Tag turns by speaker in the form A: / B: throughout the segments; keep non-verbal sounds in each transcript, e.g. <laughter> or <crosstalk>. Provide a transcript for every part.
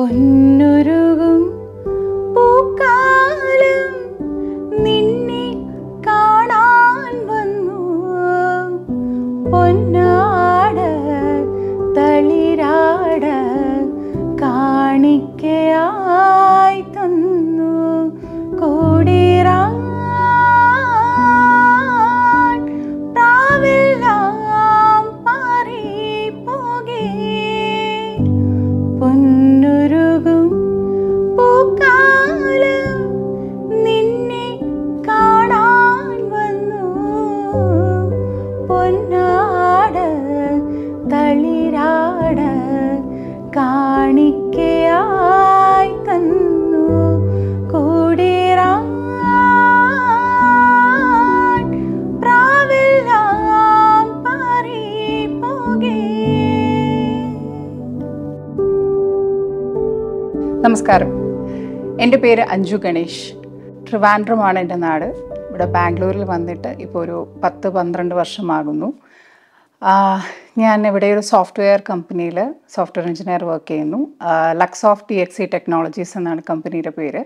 A: പൊന്നുരുകും പൂക്കാലം നിന്നെ കാണാൻ വന്നു പൊന്നാട തളിരാട കാണിക്കയായി തന്നു കോടിറാ പൊന്നു
B: നമസ്കാരം എൻ്റെ പേര് അഞ്ജു ഗണേഷ് ട്രിവാൻഡ്രമാണ് എൻ്റെ നാട് ഇവിടെ ബാംഗ്ലൂരിൽ വന്നിട്ട് ഇപ്പോൾ ഒരു പത്ത് പന്ത്രണ്ട് വർഷമാകുന്നു ഞാൻ ഇവിടെ ഒരു സോഫ്റ്റ്വെയർ കമ്പനിയിൽ സോഫ്റ്റ്വെയർ എഞ്ചിനീയർ വർക്ക് ചെയ്യുന്നു ലക്സ് ഓഫ് ടി എക്സ് ടെക്നോളജീസ് എന്നാണ് കമ്പനിയുടെ പേര്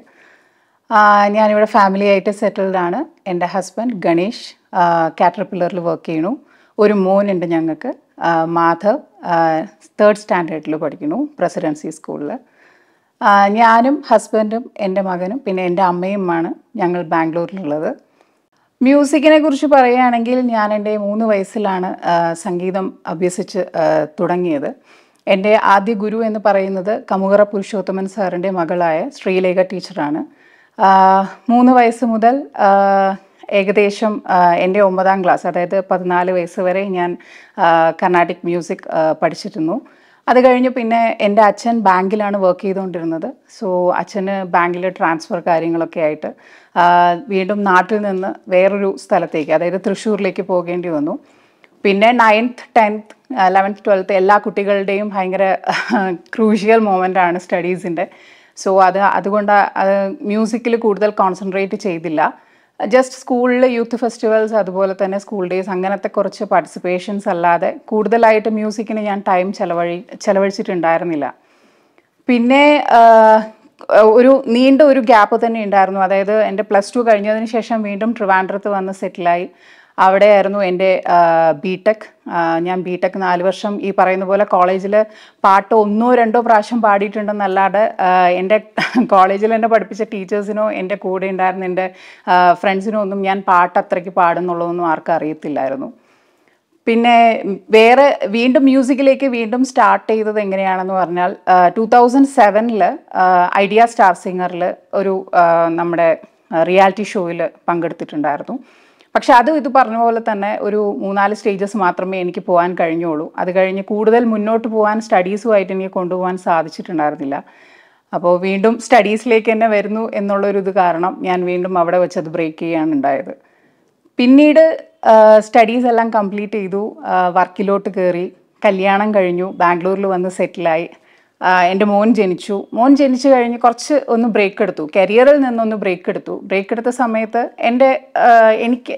B: ഞാനിവിടെ ആയിട്ട് സെറ്റിൽഡ് ആണ് എൻ്റെ ഹസ്ബൻഡ് ഗണേഷ് കാറ്റർപില്ലറിൽ വർക്ക് ചെയ്യുന്നു ഒരു മോനുണ്ട് ഞങ്ങൾക്ക് മാധവ് തേർഡ് സ്റ്റാൻഡേർഡിൽ പഠിക്കുന്നു പ്രസിഡൻസി സ്കൂളിൽ ഞാനും ഹസ്ബൻഡും എൻ്റെ മകനും പിന്നെ എൻ്റെ അമ്മയുമാണ് ഞങ്ങൾ ബാംഗ്ലൂരിലുള്ളത് മ്യൂസിക്കിനെ കുറിച്ച് പറയുകയാണെങ്കിൽ ഞാൻ എൻ്റെ മൂന്ന് വയസ്സിലാണ് സംഗീതം അഭ്യസിച്ച് തുടങ്ങിയത് എൻ്റെ ആദ്യ ഗുരു എന്ന് പറയുന്നത് കമുകറ പുരുഷോത്തമൻ സാറിൻ്റെ മകളായ ശ്രീലേഖ ടീച്ചറാണ് മൂന്ന് വയസ്സ് മുതൽ ഏകദേശം എൻ്റെ ഒമ്പതാം ക്ലാസ് അതായത് പതിനാല് വയസ്സ് വരെ ഞാൻ കർണാട്ടിക് മ്യൂസിക് പഠിച്ചിരുന്നു അത് കഴിഞ്ഞ് പിന്നെ എൻ്റെ അച്ഛൻ ബാങ്കിലാണ് വർക്ക് ചെയ്തുകൊണ്ടിരുന്നത് സോ അച്ഛന് ബാങ്കിൽ ട്രാൻസ്ഫർ കാര്യങ്ങളൊക്കെ ആയിട്ട് വീണ്ടും നാട്ടിൽ നിന്ന് വേറൊരു സ്ഥലത്തേക്ക് അതായത് തൃശ്ശൂരിലേക്ക് പോകേണ്ടി വന്നു പിന്നെ നയൻത്ത് ടെൻത്ത് ലെവൻത്ത് ട്വൽത്ത് എല്ലാ കുട്ടികളുടെയും ഭയങ്കര ക്രൂഷ്യൽ മൊമെൻ്റാണ് സ്റ്റഡീസിൻ്റെ സോ അത് അതുകൊണ്ട് അത് മ്യൂസിക്കിൽ കൂടുതൽ കോൺസെൻട്രേറ്റ് ചെയ്തില്ല ജസ്റ്റ് സ്കൂളിൽ യൂത്ത് ഫെസ്റ്റിവൽസ് അതുപോലെ തന്നെ സ്കൂൾ ഡേയ്സ് അങ്ങനത്തെ കുറച്ച് പാർട്ടിസിപ്പേഷൻസ് അല്ലാതെ കൂടുതലായിട്ട് മ്യൂസിക്കിന് ഞാൻ ടൈം ചെലവഴി ചെലവഴിച്ചിട്ടുണ്ടായിരുന്നില്ല പിന്നെ ഒരു നീണ്ട ഒരു ഗ്യാപ്പ് തന്നെ ഉണ്ടായിരുന്നു അതായത് എൻ്റെ പ്ലസ് ടു കഴിഞ്ഞതിന് ശേഷം വീണ്ടും ട്രിവാൻഡ്രത്ത് വന്ന് സെറ്റിലായി അവിടെയായിരുന്നു എൻ്റെ ബി ടെക് ഞാൻ ബി ടെക് നാല് വർഷം ഈ പറയുന്ന പോലെ കോളേജിൽ പാട്ട് ഒന്നോ രണ്ടോ പ്രാവശ്യം പാടിയിട്ടുണ്ടെന്നല്ലാതെ എൻ്റെ കോളേജിൽ എന്നെ പഠിപ്പിച്ച ടീച്ചേഴ്സിനോ എൻ്റെ കൂടെ ഉണ്ടായിരുന്ന എൻ്റെ ഫ്രണ്ട്സിനോ ഒന്നും ഞാൻ പാട്ട് അത്രയ്ക്ക് പാടുന്നുള്ളതൊന്നും ആർക്കും അറിയത്തില്ലായിരുന്നു പിന്നെ വേറെ വീണ്ടും മ്യൂസിക്കിലേക്ക് വീണ്ടും സ്റ്റാർട്ട് ചെയ്തത് എങ്ങനെയാണെന്ന് പറഞ്ഞാൽ ടു തൗസൻഡ് സെവനിൽ ഐഡിയ സ്റ്റാർ സിംഗറിൽ ഒരു നമ്മുടെ റിയാലിറ്റി ഷോയിൽ പങ്കെടുത്തിട്ടുണ്ടായിരുന്നു പക്ഷെ അതും ഇത് പറഞ്ഞ പോലെ തന്നെ ഒരു മൂന്നാല് സ്റ്റേജസ് മാത്രമേ എനിക്ക് പോകാൻ കഴിഞ്ഞുള്ളൂ അത് കഴിഞ്ഞ് കൂടുതൽ മുന്നോട്ട് പോകാൻ സ്റ്റഡീസുമായിട്ട് എനിക്ക് കൊണ്ടുപോകാൻ സാധിച്ചിട്ടുണ്ടായിരുന്നില്ല അപ്പോൾ വീണ്ടും സ്റ്റഡീസിലേക്ക് തന്നെ വരുന്നു എന്നുള്ളൊരു ഇത് കാരണം ഞാൻ വീണ്ടും അവിടെ വെച്ച് അത് ബ്രേക്ക് ചെയ്യാണ് ഉണ്ടായത് പിന്നീട് സ്റ്റഡീസ് എല്ലാം കംപ്ലീറ്റ് ചെയ്തു വർക്കിലോട്ട് കയറി കല്യാണം കഴിഞ്ഞു ബാംഗ്ലൂരിൽ വന്ന് സെറ്റിലായി എൻ്റെ മോൻ ജനിച്ചു മോൻ ജനിച്ചു കഴിഞ്ഞ് കുറച്ച് ഒന്ന് ബ്രേക്ക് എടുത്തു കരിയറിൽ നിന്നൊന്ന് ബ്രേക്ക് എടുത്തു ബ്രേക്ക് എടുത്ത സമയത്ത് എൻ്റെ എനിക്ക്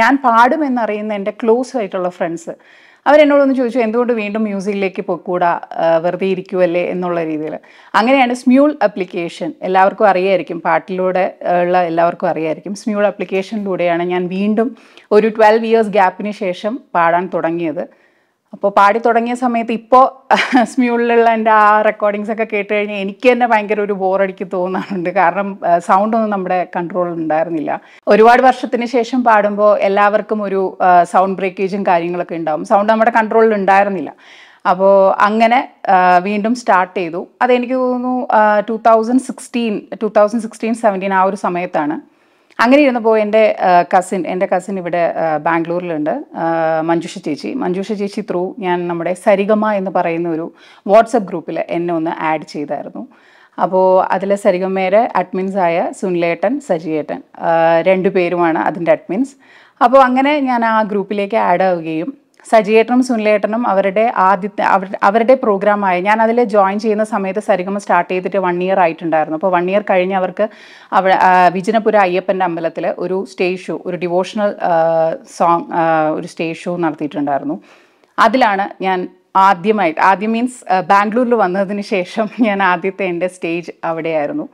B: ഞാൻ പാടുമെന്നറിയുന്ന എൻ്റെ ക്ലോസ് ആയിട്ടുള്ള ഫ്രണ്ട്സ് അവരെന്നോടൊന്ന് ചോദിച്ചു എന്തുകൊണ്ട് വീണ്ടും മ്യൂസിക്കിലേക്ക് പോയിക്കൂടാ വെറുതെ ഇരിക്കുമല്ലേ എന്നുള്ള രീതിയിൽ അങ്ങനെയാണ് സ്മ്യൂൾ അപ്ലിക്കേഷൻ എല്ലാവർക്കും അറിയായിരിക്കും പാട്ടിലൂടെ ഉള്ള എല്ലാവർക്കും അറിയായിരിക്കും സ്മ്യൂൾ അപ്ലിക്കേഷനിലൂടെയാണ് ഞാൻ വീണ്ടും ഒരു ട്വൽവ് ഇയേഴ്സ് ഗ്യാപ്പിന് ശേഷം പാടാൻ തുടങ്ങിയത് അപ്പോൾ പാടി തുടങ്ങിയ സമയത്ത് ഇപ്പോൾ <laughs> സ്മ്യൂളിലുള്ള എൻ്റെ ആ റെക്കോർഡിങ്സ് ഒക്കെ കേട്ട് കഴിഞ്ഞാൽ എനിക്ക് തന്നെ ഭയങ്കര ഒരു ബോറടിക്ക് തോന്നാറുണ്ട് കാരണം ഒന്നും നമ്മുടെ കൺട്രോളിൽ ഉണ്ടായിരുന്നില്ല ഒരുപാട് വർഷത്തിന് ശേഷം പാടുമ്പോൾ എല്ലാവർക്കും ഒരു സൗണ്ട് ബ്രേക്കേജും കാര്യങ്ങളൊക്കെ ഉണ്ടാവും സൗണ്ട് നമ്മുടെ കൺട്രോളിൽ ഉണ്ടായിരുന്നില്ല അപ്പോൾ അങ്ങനെ വീണ്ടും സ്റ്റാർട്ട് ചെയ്തു അതെനിക്ക് തോന്നുന്നു two thousand sixteen two thousand sixteen seventeen ആ ഒരു സമയത്താണ് അങ്ങനെ ഇരുന്നപ്പോൾ എൻ്റെ കസിൻ എൻ്റെ കസിൻ ഇവിടെ ബാംഗ്ലൂരിലുണ്ട് മഞ്ജുഷ ചേച്ചി മഞ്ജുഷ ചേച്ചി ത്രൂ ഞാൻ നമ്മുടെ സരിഗമ എന്ന് പറയുന്ന ഒരു വാട്സപ്പ് ഗ്രൂപ്പിൽ എന്നെ ഒന്ന് ആഡ് ചെയ്തായിരുന്നു അപ്പോൾ അതിലെ സരിഗമയുടെ അഡ്മിൻസായ സുനിലേട്ടൻ സജിയേട്ടൻ രണ്ടുപേരുമാണ് പേരുമാണ് അതിൻ്റെ അഡ്മിൻസ് അപ്പോൾ അങ്ങനെ ഞാൻ ആ ഗ്രൂപ്പിലേക്ക് ആഡ് ആവുകയും സജിയേട്ടനും സുനിലേട്ടനും അവരുടെ ആദ്യത്തെ അവരുടെ പ്രോഗ്രാമായ ഞാൻ അതിൽ ജോയിൻ ചെയ്യുന്ന സമയത്ത് സരിഗമ സ്റ്റാർട്ട് ചെയ്തിട്ട് വൺ ഇയർ ആയിട്ടുണ്ടായിരുന്നു അപ്പോൾ വൺ ഇയർ കഴിഞ്ഞ് അവർക്ക് അവ വിജനപുര അയ്യപ്പൻ്റെ അമ്പലത്തിൽ ഒരു സ്റ്റേജ് ഷോ ഒരു ഡിവോഷണൽ സോങ് ഒരു സ്റ്റേജ് ഷോ നടത്തിയിട്ടുണ്ടായിരുന്നു അതിലാണ് ഞാൻ ആദ്യമായി ആദ്യം മീൻസ് ബാംഗ്ലൂരിൽ വന്നതിന് ശേഷം ഞാൻ ആദ്യത്തെ എൻ്റെ സ്റ്റേജ് അവിടെയായിരുന്നു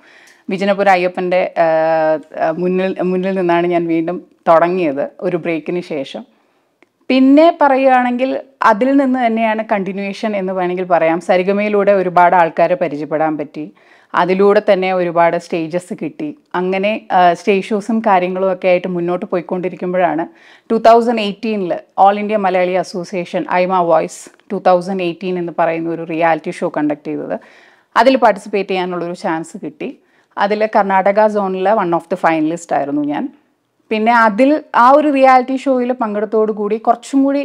B: വിജനപുര അയ്യപ്പൻ്റെ മുന്നിൽ മുന്നിൽ നിന്നാണ് ഞാൻ വീണ്ടും തുടങ്ങിയത് ഒരു ബ്രേക്കിന് ശേഷം പിന്നെ പറയുകയാണെങ്കിൽ അതിൽ നിന്ന് തന്നെയാണ് കണ്ടിന്യൂഷൻ എന്ന് വേണമെങ്കിൽ പറയാം സരിഗമയിലൂടെ ഒരുപാട് ആൾക്കാരെ പരിചയപ്പെടാൻ പറ്റി അതിലൂടെ തന്നെ ഒരുപാട് സ്റ്റേജസ് കിട്ടി അങ്ങനെ സ്റ്റേജ് ഷോസും കാര്യങ്ങളും ഒക്കെ ആയിട്ട് മുന്നോട്ട് പോയിക്കൊണ്ടിരിക്കുമ്പോഴാണ് ടു തൗസൻഡ് എയ്റ്റീനിൽ All India Malayali Association AIMA voice two thousand eighteen എന്ന് പറയുന്ന ഒരു റിയാലിറ്റി ഷോ കണ്ടക്ട് ചെയ്തത് അതിൽ പാർട്ടിസിപ്പേറ്റ് ചെയ്യാനുള്ളൊരു ചാൻസ് കിട്ടി അതിൽ കർണാടക സോണിലെ വൺ ഓഫ് ദി ഫൈനലിസ്റ്റ് ആയിരുന്നു ഞാൻ പിന്നെ അതിൽ ആ ഒരു റിയാലിറ്റി ഷോയിൽ പങ്കെടുത്തോടു കൂടി കുറച്ചും കൂടി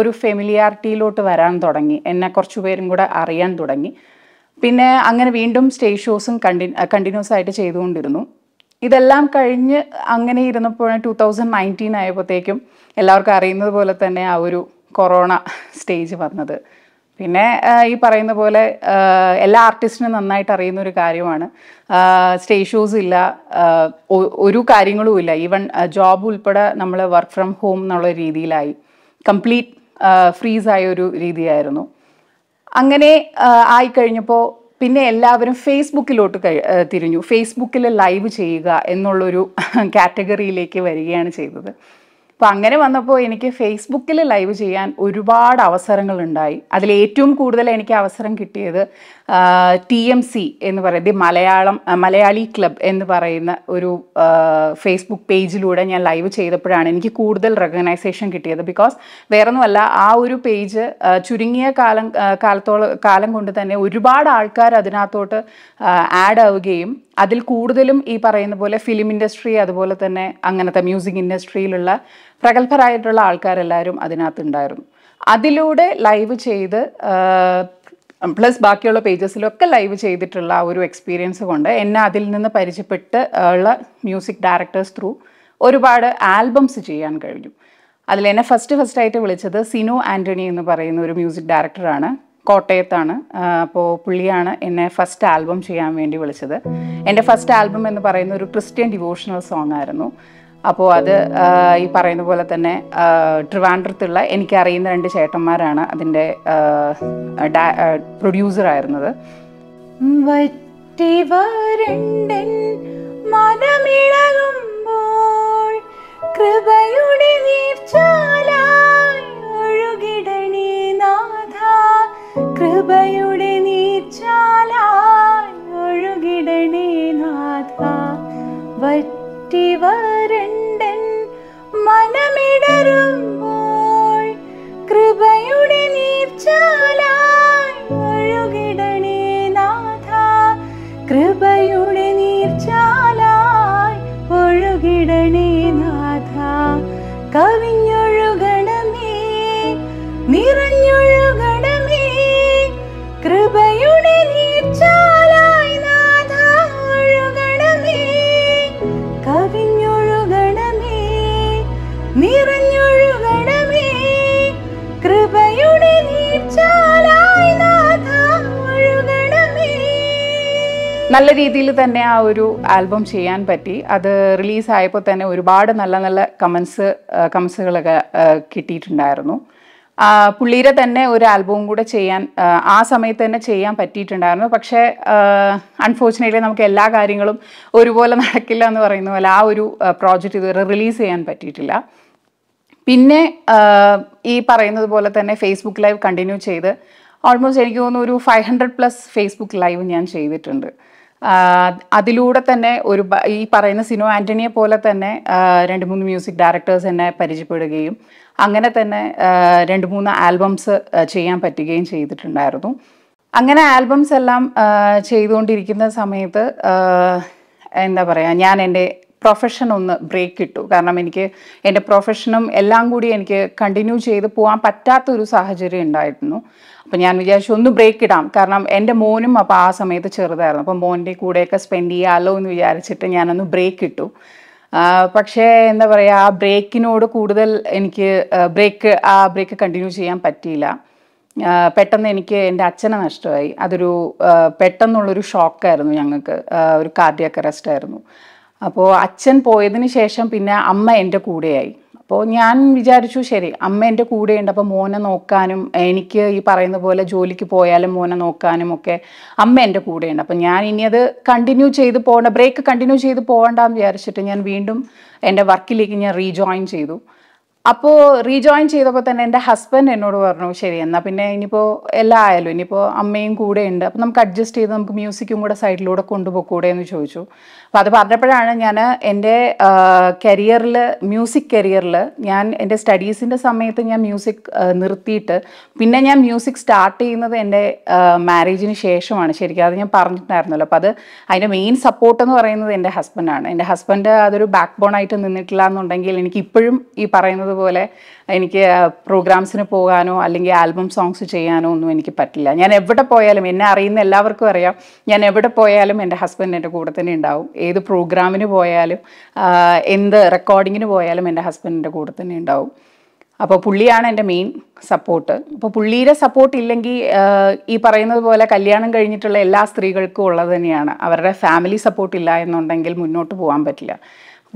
B: ഒരു ഫെമിലിയാരിറ്റിയിലോട്ട് വരാൻ തുടങ്ങി എന്നെ കുറച്ചു പേരും കൂടെ അറിയാൻ തുടങ്ങി പിന്നെ അങ്ങനെ വീണ്ടും സ്റ്റേജ് ഷോസും കണ്ടി കണ്ടിന്യൂസ് ആയിട്ട് ചെയ്തുകൊണ്ടിരുന്നു ഇതെല്ലാം കഴിഞ്ഞ് അങ്ങനെ ഇരുന്നപ്പോഴാണ് ടു തൗസൻഡ് നയൻറ്റീൻ ആയപ്പോഴത്തേക്കും എല്ലാവർക്കും അറിയുന്നത് പോലെ തന്നെ ആ ഒരു കൊറോണ സ്റ്റേജ് വന്നത് പിന്നെ ഈ പറയുന്ന പോലെ എല്ലാ ആർട്ടിസ്റ്റിനും നന്നായിട്ട് അറിയുന്ന ഒരു കാര്യമാണ് സ്റ്റേ ഷൂസ് ഇല്ല ഒരു കാര്യങ്ങളും ഇല്ല ഈവൻ ജോബ് ഉൾപ്പെടെ നമ്മൾ വർക്ക് ഫ്രം ഹോം എന്നുള്ള രീതിയിലായി കംപ്ലീറ്റ് ഫ്രീസ് ആയ ഒരു രീതിയായിരുന്നു അങ്ങനെ ആയി കഴിഞ്ഞപ്പോൾ പിന്നെ എല്ലാവരും ഫേസ്ബുക്കിലോട്ട് തിരിഞ്ഞു ഫേസ്ബുക്കിൽ ലൈവ് ചെയ്യുക എന്നുള്ളൊരു കാറ്റഗറിയിലേക്ക് <laughs> വരികയാണ് ചെയ്തത് അപ്പോൾ അങ്ങനെ വന്നപ്പോൾ എനിക്ക് ഫേസ്ബുക്കിൽ ലൈവ് ചെയ്യാൻ ഒരുപാട് അവസരങ്ങളുണ്ടായി അതിൽ ഏറ്റവും കൂടുതൽ എനിക്ക് അവസരം കിട്ടിയത് ടി എം സി എന്ന് പറയുന്നത് മലയാളം മലയാളി ക്ലബ് എന്ന് പറയുന്ന ഒരു ഫേസ്ബുക്ക് പേജിലൂടെ ഞാൻ ലൈവ് ചെയ്തപ്പോഴാണ് എനിക്ക് കൂടുതൽ റെക്കഗ്നൈസേഷൻ കിട്ടിയത് ബിക്കോസ് വേറൊന്നുമല്ല ആ ഒരു പേജ് ചുരുങ്ങിയ കാലം കാലത്തോളം കാലം കൊണ്ട് തന്നെ ഒരുപാട് ആൾക്കാർ അതിനകത്തോട്ട് ആഡ് ആവുകയും അതിൽ കൂടുതലും ഈ പറയുന്ന പോലെ ഫിലിം ഇൻഡസ്ട്രി അതുപോലെ തന്നെ അങ്ങനത്തെ മ്യൂസിക് ഇൻഡസ്ട്രിയിലുള്ള പ്രഗത്ഭരായിട്ടുള്ള ആൾക്കാരെല്ലാവരും അതിനകത്തുണ്ടായിരുന്നു അതിലൂടെ ലൈവ് ചെയ്ത് പ്ലസ് ബാക്കിയുള്ള പേജസിലൊക്കെ ലൈവ് ചെയ്തിട്ടുള്ള ആ ഒരു എക്സ്പീരിയൻസ് കൊണ്ട് എന്നെ അതിൽ നിന്ന് പരിചയപ്പെട്ട് ഉള്ള മ്യൂസിക് ഡയറക്ടേഴ്സ് ത്രൂ ഒരുപാട് ആൽബംസ് ചെയ്യാൻ കഴിഞ്ഞു അതിൽ എന്നെ ഫസ്റ്റ് ഫസ്റ്റ് ആയിട്ട് വിളിച്ചത് സിനു ആൻ്റണി എന്ന് പറയുന്ന ഒരു മ്യൂസിക് ഡയറക്ടറാണ് കോട്ടയത്താണ് അപ്പോൾ പുള്ളിയാണ് എന്നെ ഫസ്റ്റ് ആൽബം ചെയ്യാൻ വേണ്ടി വിളിച്ചത് എൻ്റെ ഫസ്റ്റ് ആൽബം എന്ന് പറയുന്ന ഒരു ക്രിസ്ത്യൻ ഡിവോഷണൽ സോങ് ആയിരുന്നു അപ്പോൾ അത് ഈ പറയുന്ന പോലെ തന്നെ ട്രിവാൻഡ്രത്തുള്ള എനിക്കറിയുന്ന രണ്ട് ചേട്ടന്മാരാണ് അതിൻ്റെ പ്രൊഡ്യൂസർ ആയിരുന്നത്
A: വരണ്ടൻ മനമിള
B: നല്ല രീതിയിൽ തന്നെ ആ ഒരു ആൽബം ചെയ്യാൻ പറ്റി അത് റിലീസായപ്പോൾ തന്നെ ഒരുപാട് നല്ല നല്ല കമൻസ് കമൻസുകളൊക്കെ കിട്ടിയിട്ടുണ്ടായിരുന്നു പുള്ളിയുടെ തന്നെ ഒരു ആൽബവും കൂടെ ചെയ്യാൻ ആ സമയത്ത് തന്നെ ചെയ്യാൻ പറ്റിയിട്ടുണ്ടായിരുന്നു പക്ഷേ അൺഫോർച്ചുനേറ്റ്ലി നമുക്ക് എല്ലാ കാര്യങ്ങളും ഒരുപോലെ നടക്കില്ല എന്ന് പറയുന്ന പോലെ ആ ഒരു പ്രോജക്റ്റ് ഇതുവരെ റിലീസ് ചെയ്യാൻ പറ്റിയിട്ടില്ല പിന്നെ ഈ പറയുന്നത് പോലെ തന്നെ ഫേസ്ബുക്ക് ലൈവ് കണ്ടിന്യൂ ചെയ്ത് ഓൾമോസ്റ്റ് എനിക്ക് തോന്നുന്നു ഒരു five hundred plus Facebook live ഞാൻ ചെയ്തിട്ടുണ്ട് അതിലൂടെ തന്നെ ഒരു ഈ പറയുന്ന സിനോ ആൻ്റണിയെ പോലെ തന്നെ രണ്ട് മൂന്ന് മ്യൂസിക് ഡയറക്ടേഴ്സ് എന്നെ പരിചയപ്പെടുകയും അങ്ങനെ തന്നെ രണ്ട് മൂന്ന് ആൽബംസ് ചെയ്യാൻ പറ്റുകയും ചെയ്തിട്ടുണ്ടായിരുന്നു അങ്ങനെ ആൽബംസ് എല്ലാം ചെയ്തുകൊണ്ടിരിക്കുന്ന സമയത്ത് എന്താ പറയുക ഞാൻ എൻ്റെ പ്രൊഫഷൻ ഒന്ന് ബ്രേക്ക് ഇട്ടു കാരണം എനിക്ക് എൻ്റെ പ്രൊഫഷനും എല്ലാം കൂടി എനിക്ക് കണ്ടിന്യൂ ചെയ്ത് പോകാൻ പറ്റാത്തൊരു സാഹചര്യം ഉണ്ടായിരുന്നു അപ്പം ഞാൻ വിചാരിച്ചു ഒന്ന് ബ്രേക്ക് ഇടാം കാരണം എൻ്റെ മോനും അപ്പോൾ ആ സമയത്ത് ചെറുതായിരുന്നു അപ്പം മോൻ്റെ കൂടെയൊക്കെ സ്പെൻഡ് ചെയ്യാമല്ലോ എന്ന് വിചാരിച്ചിട്ട് ഞാനൊന്ന് ബ്രേക്ക് ഇട്ടു പക്ഷേ എന്താ പറയുക ആ ബ്രേക്കിനോട് കൂടുതൽ എനിക്ക് ബ്രേക്ക് ആ ബ്രേക്ക് കണ്ടിന്യൂ ചെയ്യാൻ പറ്റിയില്ല പെട്ടെന്ന് എനിക്ക് എൻ്റെ അച്ഛനെ നഷ്ടമായി അതൊരു പെട്ടെന്നുള്ളൊരു ഷോക്കായിരുന്നു ഞങ്ങൾക്ക് ഒരു കാർഡിയക് അറസ്റ്റ് ആയിരുന്നു അപ്പോൾ അച്ഛൻ പോയതിന് ശേഷം പിന്നെ അമ്മ എൻ്റെ കൂടെയായി അപ്പോൾ ഞാൻ വിചാരിച്ചു ശരി അമ്മ എൻ്റെ കൂടെയുണ്ട് അപ്പോൾ മോനെ നോക്കാനും എനിക്ക് ഈ പറയുന്ന പോലെ ജോലിക്ക് പോയാലും മോനെ നോക്കാനും ഒക്കെ അമ്മ എൻ്റെ കൂടെയുണ്ട് അപ്പോൾ ഞാൻ ഇനി അത് കണ്ടിന്യൂ ചെയ്ത് പോകേണ്ട ബ്രേക്ക് കണ്ടിന്യൂ ചെയ്ത് പോകണ്ടെന്ന് വിചാരിച്ചിട്ട് ഞാൻ വീണ്ടും എൻ്റെ വർക്കിലേക്ക് ഞാൻ റീജോയിൻ ചെയ്തു അപ്പോൾ റീജോയിൻ ചെയ്തപ്പോൾ തന്നെ എൻ്റെ ഹസ്ബൻഡ് എന്നോട് പറഞ്ഞു ശരി എന്നാൽ പിന്നെ ഇനിയിപ്പോൾ എല്ലാം ആയാലും ഇനിയിപ്പോൾ അമ്മയും കൂടെ ഉണ്ട് അപ്പോൾ നമുക്ക് അഡ്ജസ്റ്റ് ചെയ്ത് നമുക്ക് മ്യൂസിക്കും കൂടെ സൈഡിലൂടെ കൊണ്ടുപോയിക്കൂടെ എന്ന് ചോദിച്ചു അപ്പോൾ അത് പറഞ്ഞപ്പോഴാണ് ഞാൻ എൻ്റെ കരിയറിൽ മ്യൂസിക് കരിയറിൽ ഞാൻ എൻ്റെ സ്റ്റഡീസിൻ്റെ സമയത്ത് ഞാൻ മ്യൂസിക് നിർത്തിയിട്ട് പിന്നെ ഞാൻ മ്യൂസിക് സ്റ്റാർട്ട് ചെയ്യുന്നത് എൻ്റെ മാരേജിന് ശേഷമാണ് ശരിക്കും അത് ഞാൻ പറഞ്ഞിട്ടുണ്ടായിരുന്നല്ലോ അപ്പോൾ അത് അതിൻ്റെ മെയിൻ സപ്പോർട്ട് എന്ന് പറയുന്നത് എൻ്റെ ഹസ്ബൻഡാണ് എൻ്റെ ഹസ്ബൻഡ് അതൊരു ബാക്ക് ബോൺ ആയിട്ട് നിന്നിട്ടില്ല എന്നുണ്ടെങ്കിൽ എനിക്ക് ഇപ്പോഴും ഈ പറയുന്നത് പറഞ്ഞതുപോലെ പോലെ എനിക്ക് പ്രോഗ്രാംസിന് പോകാനോ അല്ലെങ്കിൽ ആൽബം സോങ്സ് ചെയ്യാനോ ഒന്നും എനിക്ക് പറ്റില്ല ഞാൻ എവിടെ പോയാലും എന്നെ അറിയുന്ന എല്ലാവർക്കും അറിയാം ഞാൻ എവിടെ പോയാലും എൻ്റെ ഹസ്ബൻഡ് എൻ്റെ കൂടെ തന്നെ ഉണ്ടാവും ഏത് പ്രോഗ്രാമിന് പോയാലും എന്ത് റെക്കോർഡിങ്ങിന് പോയാലും എൻ്റെ ഹസ്ബൻഡ് എൻ്റെ കൂടെ തന്നെ ഉണ്ടാവും അപ്പോൾ പുള്ളിയാണ് എൻ്റെ മെയിൻ സപ്പോർട്ട് അപ്പോൾ പുള്ളിയുടെ സപ്പോർട്ട് ഇല്ലെങ്കിൽ ഈ പറയുന്നത് പോലെ കല്യാണം കഴിഞ്ഞിട്ടുള്ള എല്ലാ സ്ത്രീകൾക്കും ഉള്ളത് തന്നെയാണ് അവരുടെ ഫാമിലി സപ്പോർട്ട് ഇല്ല എന്നുണ്ടെങ്കിൽ മുന്നോട്ട് പോകാൻ പറ്റില്ല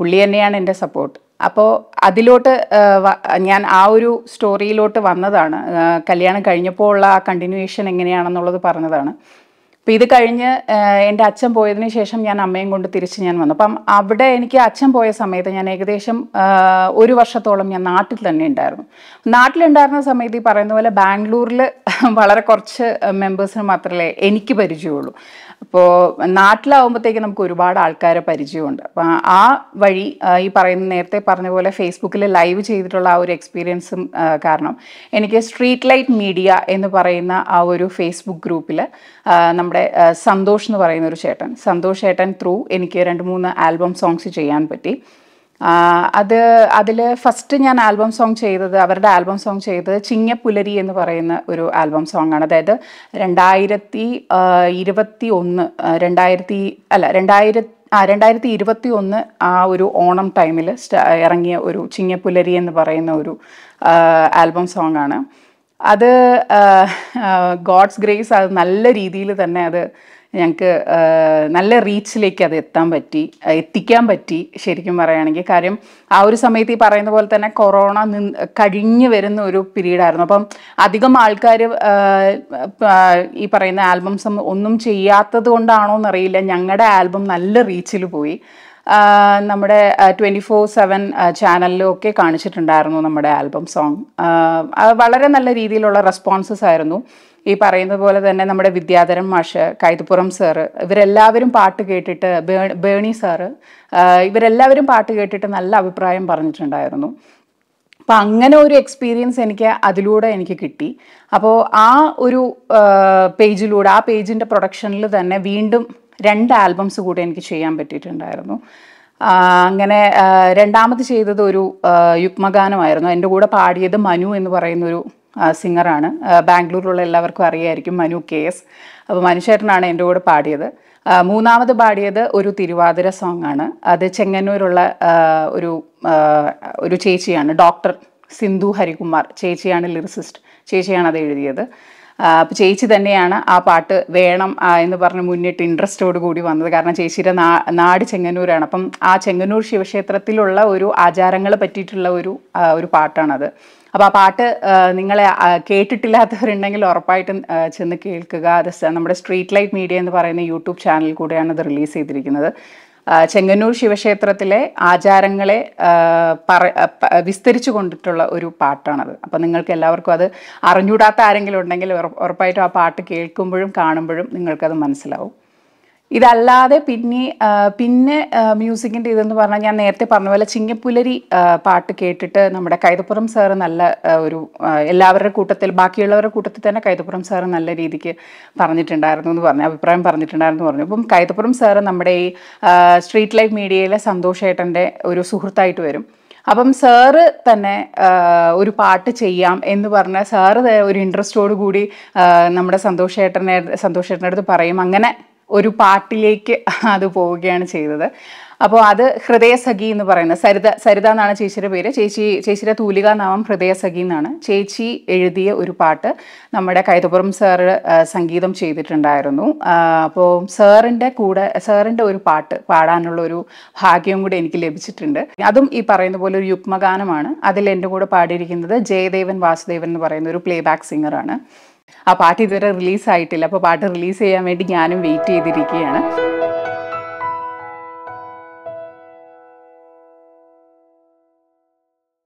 B: പുള്ളി തന്നെയാണ് എൻ്റെ സപ്പോർട്ട് അപ്പോൾ അതിലോട്ട് ഞാൻ ആ ഒരു സ്റ്റോറിയിലോട്ട് വന്നതാണ് കല്യാണം കഴിഞ്ഞപ്പോൾ ഉള്ള ആ കണ്ടിന്യൂവേഷൻ എങ്ങനെയാണെന്നുള്ളത് പറഞ്ഞതാണ് അപ്പം ഇത് കഴിഞ്ഞ് എൻ്റെ അച്ഛൻ പോയതിന് ശേഷം ഞാൻ അമ്മയും കൊണ്ട് തിരിച്ച് ഞാൻ വന്നു അപ്പം അവിടെ എനിക്ക് അച്ഛൻ പോയ സമയത്ത് ഞാൻ ഏകദേശം ഒരു വർഷത്തോളം ഞാൻ നാട്ടിൽ തന്നെ ഉണ്ടായിരുന്നു നാട്ടിലുണ്ടായിരുന്ന സമയത്ത് ഈ പറയുന്ന പോലെ ബാംഗ്ലൂരിൽ <laughs> വളരെ കുറച്ച് മെമ്പേഴ്സിന് മാത്രമേ എനിക്ക് പരിചയമുള്ളൂ അപ്പോൾ നാട്ടിലാവുമ്പോഴത്തേക്ക് നമുക്ക് ഒരുപാട് ആൾക്കാരെ പരിചയമുണ്ട് അപ്പം ആ വഴി ഈ പറയുന്ന നേരത്തെ പറഞ്ഞ പോലെ ഫേസ്ബുക്കിൽ ലൈവ് ചെയ്തിട്ടുള്ള ആ ഒരു എക്സ്പീരിയൻസും കാരണം എനിക്ക് സ്ട്രീറ്റ് ലൈറ്റ് മീഡിയ എന്ന് പറയുന്ന ആ ഒരു ഫേസ്ബുക്ക് ഗ്രൂപ്പിൽ നമ്മുടെ സന്തോഷ് എന്ന് പറയുന്ന ഒരു ചേട്ടൻ സന്തോഷ് ചേട്ടൻ ത്രൂ എനിക്ക് രണ്ട് മൂന്ന് ആൽബം സോങ്സ് ചെയ്യാൻ പറ്റി അത് അതിൽ ഫസ്റ്റ് ഞാൻ ആൽബം സോങ് ചെയ്തത് അവരുടെ ആൽബം സോങ് ചെയ്തത് ചിങ്ങപ്പുലരി എന്ന് പറയുന്ന ഒരു ആൽബം സോങ് ആണ് അതായത് രണ്ടായിരത്തി ഇരുപത്തി ഒന്ന് രണ്ടായിരത്തി അല്ല രണ്ടായിരത്തി ആ രണ്ടായിരത്തി ഇരുപത്തി ഒന്ന് ആ ഒരു ഓണം ടൈമിൽ ഇറങ്ങിയ ഒരു ചിങ്ങപ്പുലരി എന്ന് പറയുന്ന ഒരു ആൽബം സോങ്ങാണ് ആണ് അത് ഗോഡ്സ് ഗ്രേസ് അത് നല്ല രീതിയിൽ തന്നെ അത് ഞങ്ങൾക്ക് നല്ല റീച്ചിലേക്ക് അത് എത്താൻ പറ്റി എത്തിക്കാൻ പറ്റി ശരിക്കും പറയുകയാണെങ്കിൽ കാര്യം ആ ഒരു സമയത്ത് ഈ പറയുന്ന പോലെ തന്നെ കൊറോണ നിന്ന് കഴിഞ്ഞു വരുന്ന ഒരു ആയിരുന്നു അപ്പം അധികം ആൾക്കാർ ഈ പറയുന്ന ആൽബംസ് ഒന്നും ചെയ്യാത്തത് കൊണ്ടാണോ എന്നറിയില്ല ഞങ്ങളുടെ ആൽബം നല്ല റീച്ചിൽ പോയി നമ്മുടെ ട്വൻറ്റി ഫോർ സെവൻ ചാനലിലും ഒക്കെ കാണിച്ചിട്ടുണ്ടായിരുന്നു നമ്മുടെ ആൽബം സോങ് വളരെ നല്ല രീതിയിലുള്ള റെസ്പോൺസസ് ആയിരുന്നു ഈ പറയുന്ന പോലെ തന്നെ നമ്മുടെ വിദ്യാധരൻ മാഷ് കൈതപ്പുറം സാറ് ഇവരെല്ലാവരും പാട്ട് കേട്ടിട്ട് ബേണി സാറ് ഇവരെല്ലാവരും പാട്ട് കേട്ടിട്ട് നല്ല അഭിപ്രായം പറഞ്ഞിട്ടുണ്ടായിരുന്നു അപ്പം അങ്ങനെ ഒരു എക്സ്പീരിയൻസ് എനിക്ക് അതിലൂടെ എനിക്ക് കിട്ടി അപ്പോൾ ആ ഒരു പേജിലൂടെ ആ പേജിൻ്റെ പ്രൊഡക്ഷനിൽ തന്നെ വീണ്ടും രണ്ട് ആൽബംസ് കൂടെ എനിക്ക് ചെയ്യാൻ പറ്റിയിട്ടുണ്ടായിരുന്നു അങ്ങനെ രണ്ടാമത് ചെയ്തത് ഒരു യുഗ്മഗാനമായിരുന്നു എൻ്റെ കൂടെ പാടിയത് മനു എന്ന് പറയുന്നൊരു സിംഗറാണ് ബാംഗ്ലൂരിലുള്ള എല്ലാവർക്കും അറിയായിരിക്കും മനു കെ എസ് അപ്പോൾ മനുഷ്യരനാണ് എൻ്റെ കൂടെ പാടിയത് മൂന്നാമത് പാടിയത് ഒരു തിരുവാതിര സോങ് ആണ് അത് ചെങ്ങന്നൂരുള്ള ഒരു ഒരു ചേച്ചിയാണ് ഡോക്ടർ സിന്ധു ഹരികുമാർ ചേച്ചിയാണ് ലിറിസിസ്റ്റ് ചേച്ചിയാണ് അത് എഴുതിയത് അപ്പോൾ ചേച്ചി തന്നെയാണ് ആ പാട്ട് വേണം എന്ന് പറഞ്ഞ് മുന്നിട്ട് ഇൻട്രസ്റ്റോട് കൂടി വന്നത് കാരണം ചേച്ചിയുടെ നാ നാട് ചെങ്ങന്നൂരാണ് അപ്പം ആ ചെങ്ങന്നൂർ ശിവക്ഷേത്രത്തിലുള്ള ഒരു ആചാരങ്ങളെ പറ്റിയിട്ടുള്ള ഒരു ഒരു പാട്ടാണത് അപ്പോൾ ആ പാട്ട് നിങ്ങളെ കേട്ടിട്ടില്ലാത്തവരുണ്ടെങ്കിൽ ഉറപ്പായിട്ടും ചെന്ന് കേൾക്കുക അത് നമ്മുടെ സ്ട്രീറ്റ് ലൈറ്റ് മീഡിയ എന്ന് പറയുന്ന യൂട്യൂബ് ചാനൽ കൂടെയാണ് അത് റിലീസ് ചെയ്തിരിക്കുന്നത് ചെങ്ങന്നൂർ ശിവക്ഷേത്രത്തിലെ ആചാരങ്ങളെ വിസ്തരിച്ചു കൊണ്ടിട്ടുള്ള ഒരു പാട്ടാണത് അപ്പം നിങ്ങൾക്ക് എല്ലാവർക്കും അത് അറിഞ്ഞൂടാത്ത ആരെങ്കിലും ഉണ്ടെങ്കിൽ ഉറപ്പായിട്ടും ആ പാട്ട് കേൾക്കുമ്പോഴും കാണുമ്പോഴും നിങ്ങൾക്കത് മനസ്സിലാവും ഇതല്ലാതെ പിന്നെ പിന്നെ മ്യൂസിക്കിൻ്റെ ഇതെന്ന് പറഞ്ഞാൽ ഞാൻ നേരത്തെ പറഞ്ഞ പോലെ ചിങ്ങപ്പുലരി പാട്ട് കേട്ടിട്ട് നമ്മുടെ കൈതപ്പുറം സാറ് നല്ല ഒരു എല്ലാവരുടെ കൂട്ടത്തിൽ ബാക്കിയുള്ളവരുടെ കൂട്ടത്തിൽ തന്നെ കൈതപ്പുറം സാറ് നല്ല രീതിക്ക് പറഞ്ഞിട്ടുണ്ടായിരുന്നു എന്ന് പറഞ്ഞു അഭിപ്രായം പറഞ്ഞിട്ടുണ്ടായിരുന്നു പറഞ്ഞു അപ്പം കൈതപ്പുറം സാറ് നമ്മുടെ ഈ സ്ട്രീറ്റ് ലൈഫ് മീഡിയയിലെ സന്തോഷേട്ടൻ്റെ ഒരു സുഹൃത്തായിട്ട് വരും അപ്പം സാറ് തന്നെ ഒരു പാട്ട് ചെയ്യാം എന്ന് പറഞ്ഞാൽ സാറ് ഒരു ഇൻട്രസ്റ്റോടു കൂടി നമ്മുടെ സന്തോഷേട്ടനെ സന്തോഷേട്ടൻ്റെ അടുത്ത് പറയും അങ്ങനെ ഒരു പാട്ടിലേക്ക് അത് പോവുകയാണ് ചെയ്തത് അപ്പോൾ അത് ഹൃദയസഖി എന്ന് പറയുന്നത് സരിത സരിത എന്നാണ് ചേച്ചിയുടെ പേര് ചേച്ചി ചേച്ചിയുടെ തൂലിക നാമം ഹൃദയസഖി എന്നാണ് ചേച്ചി എഴുതിയ ഒരു പാട്ട് നമ്മുടെ കൈതപുറം സാർ സംഗീതം ചെയ്തിട്ടുണ്ടായിരുന്നു അപ്പോൾ സാറിൻ്റെ കൂടെ സാറിൻ്റെ ഒരു പാട്ട് പാടാനുള്ള ഒരു ഭാഗ്യവും കൂടെ എനിക്ക് ലഭിച്ചിട്ടുണ്ട് അതും ഈ പറയുന്ന പോലെ ഒരു യുഗ്മഗാനമാണ് അതിൽ എൻ്റെ കൂടെ പാടിയിരിക്കുന്നത് ജയദേവൻ വാസുദേവൻ എന്ന് പറയുന്ന ഒരു പ്ലേബാക്ക് സിംഗറാണ് ആ പാട്ട് ഇതുവരെ റിലീസായിട്ടില്ല അപ്പോൾ പാട്ട് റിലീസ് ചെയ്യാൻ വേണ്ടി ഞാനും വെയിറ്റ് ചെയ്തിരിക്കുകയാണ്